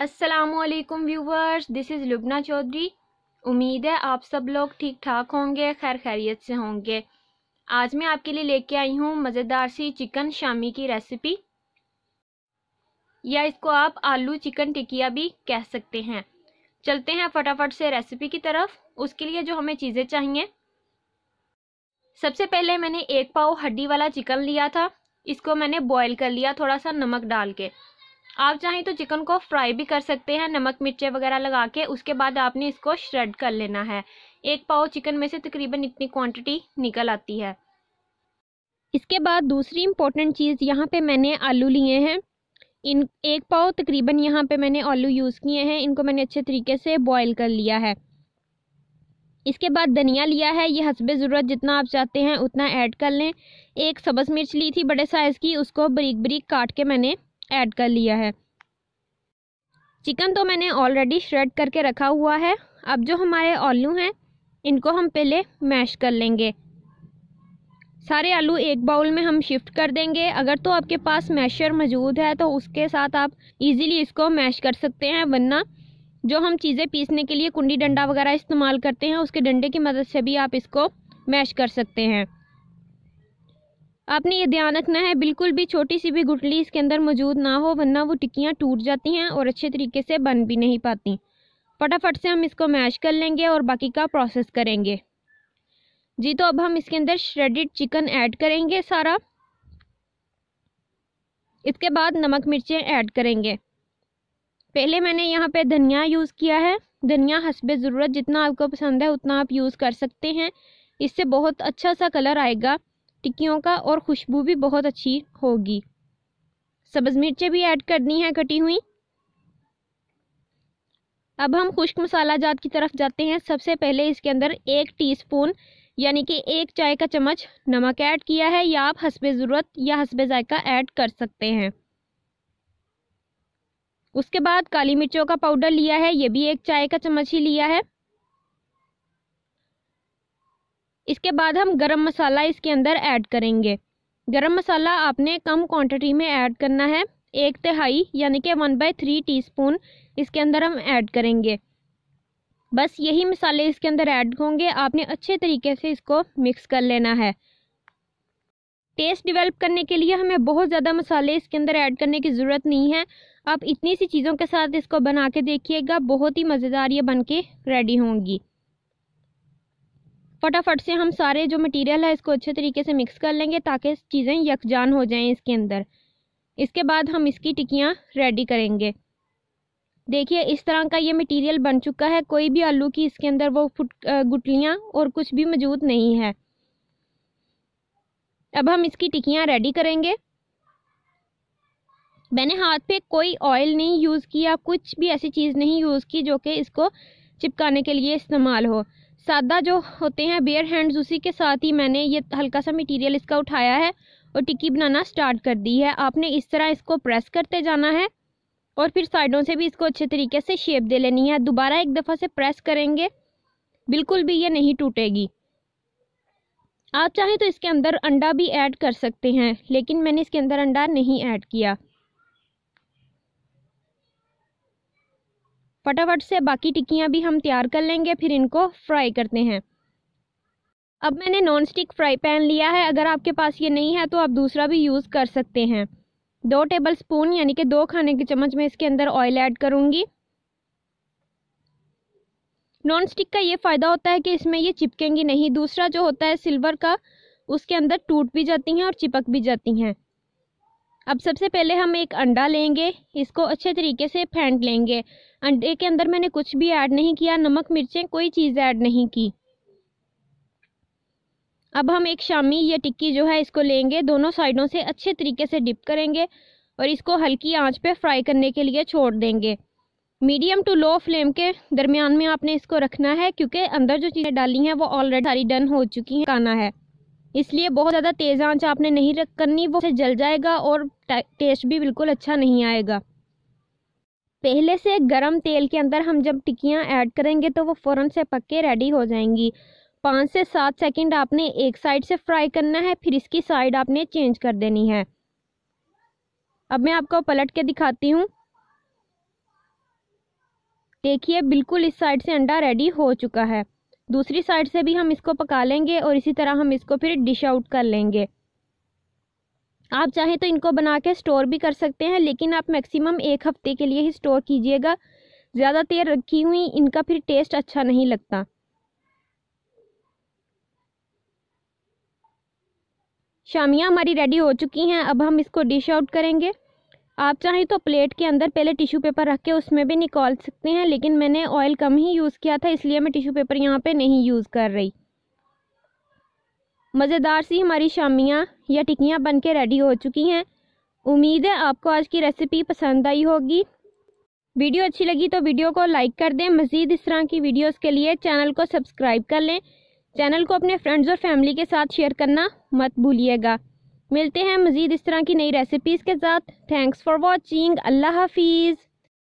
असलकम viewers this is Lubna Chaudhary उम्मीद है आप सब लोग ठीक ठाक होंगे खैर खैरियत से होंगे आज मैं आपके लिए लेके आई हूँ मज़ेदार सी चिकन शामी की रेसिपी या इसको आप आलू चिकन टिकिया भी कह सकते हैं चलते हैं फटाफट से रेसिपी की तरफ उसके लिए जो हमें चीज़ें चाहिए सबसे पहले मैंने एक पाव हड्डी वाला चिकन लिया था इसको मैंने बॉयल कर लिया थोड़ा सा नमक डाल के आप चाहें तो चिकन को फ्राई भी कर सकते हैं नमक मिर्चें वगैरह लगा के उसके बाद आपने इसको श्रेड कर लेना है एक पाव चिकन में से तकरीबन इतनी क्वांटिटी निकल आती है इसके बाद दूसरी इम्पोर्टेंट चीज़ यहाँ पे मैंने आलू लिए हैं इन एक पाव तकरीबन यहाँ पे मैंने आलू यूज़ किए हैं इनको मैंने अच्छे तरीके से बॉयल कर लिया है इसके बाद धनिया लिया है ये हसबे ज़रूरत जितना आप चाहते हैं उतना ऐड कर लें एक सब्ज़ मिर्च ली थी बड़े साइज़ की उसको बरीक बरीक काट के मैंने ऐड कर लिया है चिकन तो मैंने ऑलरेडी श्रेड करके रखा हुआ है अब जो हमारे आलू हैं इनको हम पहले मैश कर लेंगे सारे आलू एक बाउल में हम शिफ्ट कर देंगे अगर तो आपके पास मैशर मौजूद है तो उसके साथ आप इजीली इसको मैश कर सकते हैं वरना जो हम चीज़ें पीसने के लिए कुंडी डंडा वगैरह इस्तेमाल करते हैं उसके डंडे की मदद से भी आप इसको मैश कर सकते हैं आपने ये ध्यान रखना है बिल्कुल भी छोटी सी भी गुटली इसके अंदर मौजूद ना हो वरना वो टिक्कियाँ टूट जाती हैं और अच्छे तरीके से बन भी नहीं पाती फटाफट से हम इसको मैश कर लेंगे और बाकी का प्रोसेस करेंगे जी तो अब हम इसके अंदर श्रेडिड चिकन ऐड करेंगे सारा इसके बाद नमक मिर्चें ऐड करेंगे पहले मैंने यहाँ पे धनिया यूज़ किया है धनिया हसब ज़रूरत जितना आपको पसंद है उतना आप यूज़ कर सकते हैं इससे बहुत अच्छा सा कलर आएगा टिक्कियों का और खुशबू भी बहुत अच्छी होगी सब्ज़ मिर्चें भी ऐड करनी है कटी हुई अब हम खुश्क मसाला जात की तरफ जाते हैं सबसे पहले इसके अंदर एक टीस्पून यानी कि एक चाय का चम्मच नमक ऐड किया है या आप हसब ज़रूरत या हसब जायका ऐड कर सकते हैं उसके बाद काली मिर्चों का पाउडर लिया है ये भी एक चाय का चम्मच ही लिया है इसके बाद हम गरम मसाला इसके अंदर ऐड करेंगे गरम मसाला आपने कम क्वांटिटी में ऐड करना है एक तिहाई यानी कि वन बाई थ्री टी इसके अंदर हम ऐड करेंगे बस यही मसाले इसके अंदर ऐड होंगे आपने अच्छे तरीके से इसको मिक्स कर लेना है टेस्ट डेवलप करने के लिए हमें बहुत ज़्यादा मसाले इसके अंदर ऐड करने की ज़रूरत नहीं है आप इतनी सी चीज़ों के साथ इसको बना के देखिएगा बहुत ही मज़ेदार ये बन के रेडी होंगी फटाफट से हम सारे जो मटेरियल है इसको अच्छे तरीके से मिक्स कर लेंगे ताकि चीज़ें यकजान हो जाएं इसके अंदर इसके बाद हम इसकी टिकियाँ रेडी करेंगे देखिए इस तरह का ये मटेरियल बन चुका है कोई भी आलू की इसके अंदर वो फुट गुटलियाँ और कुछ भी मौजूद नहीं है अब हम इसकी टिकियाँ रेडी करेंगे मैंने हाथ पे कोई ऑयल नहीं यूज़ किया कुछ भी ऐसी चीज़ नहीं यूज़ की जो कि इसको चिपकाने के लिए इस्तेमाल हो सादा जो होते हैं बेयर हैंड्स उसी के साथ ही मैंने ये हल्का सा मटेरियल इसका उठाया है और टिक्की बनाना स्टार्ट कर दी है आपने इस तरह इसको प्रेस करते जाना है और फिर साइडों से भी इसको अच्छे तरीके से शेप दे लेनी है दोबारा एक दफ़ा से प्रेस करेंगे बिल्कुल भी ये नहीं टूटेगी आप चाहें तो इसके अंदर अंडा भी ऐड कर सकते हैं लेकिन मैंने इसके अंदर अंडा नहीं ऐड किया फटाफट से बाकी टिक्कियाँ भी हम तैयार कर लेंगे फिर इनको फ्राई करते हैं अब मैंने नॉन स्टिक फ्राई पैन लिया है अगर आपके पास ये नहीं है तो आप दूसरा भी यूज़ कर सकते हैं दो टेबल स्पून यानी कि दो खाने के चम्मच में इसके अंदर ऑयल ऐड करूँगी नॉन स्टिक का ये फ़ायदा होता है कि इसमें ये चिपकेंगी नहीं दूसरा जो होता है सिल्वर का उसके अंदर टूट भी जाती हैं और चिपक भी जाती हैं अब सबसे पहले हम एक अंडा लेंगे इसको अच्छे तरीके से फेंट लेंगे अंडे के अंदर मैंने कुछ भी ऐड नहीं किया नमक मिर्चें कोई चीज़ ऐड नहीं की अब हम एक शामी या टिक्की जो है इसको लेंगे दोनों साइडों से अच्छे तरीके से डिप करेंगे और इसको हल्की आंच पे फ्राई करने के लिए छोड़ देंगे मीडियम टू लो फ्लेम के दरमियान में आपने इसको रखना है क्योंकि अंदर जो चीज़ें डाली हैं वो ऑलरेडी सारी डन हो चुकी हैं खाना है इसलिए बहुत ज़्यादा तेज़ आंच आपने नहीं रख करनी वो जल जाएगा और टेस्ट भी बिल्कुल अच्छा नहीं आएगा पहले से गरम तेल के अंदर हम जब टिक्कियाँ ऐड करेंगे तो वो फ़ौरन से पक के रेडी हो जाएंगी पाँच से सात सेकंड आपने एक साइड से फ्राई करना है फिर इसकी साइड आपने चेंज कर देनी है अब मैं आपको पलट के दिखाती हूँ देखिए बिल्कुल इस साइड से अंडा रेडी हो चुका है दूसरी साइड से भी हम इसको पका लेंगे और इसी तरह हम इसको फिर डिश आउट कर लेंगे आप चाहें तो इनको बना के स्टोर भी कर सकते हैं लेकिन आप मैक्सिमम एक हफ़्ते के लिए ही स्टोर कीजिएगा ज़्यादा देर रखी हुई इनका फिर टेस्ट अच्छा नहीं लगता शामियाँ हमारी रेडी हो चुकी हैं अब हम इसको डिश आउट करेंगे आप चाहें तो प्लेट के अंदर पहले टिश्यू पेपर रख के उसमें भी निकाल सकते हैं लेकिन मैंने ऑयल कम ही यूज़ किया था इसलिए मैं टिश्यू पेपर यहाँ पे नहीं यूज़ कर रही मज़ेदार सी हमारी शामियाँ या टिक्कियाँ बन के रेडी हो चुकी हैं उम्मीद है आपको आज की रेसिपी पसंद आई होगी वीडियो अच्छी लगी तो वीडियो को लाइक कर दें मज़ीद इस तरह की वीडियोस के लिए चैनल को सब्सक्राइब कर लें चैनल को अपने फ्रेंड्स और फैमिली के साथ शेयर करना मत भूलिएगा मिलते हैं मज़ीद इस तरह की नई रेसिपीज़ के साथ थैंक्स फॉर वॉचिंग अल्लाह हाफिज़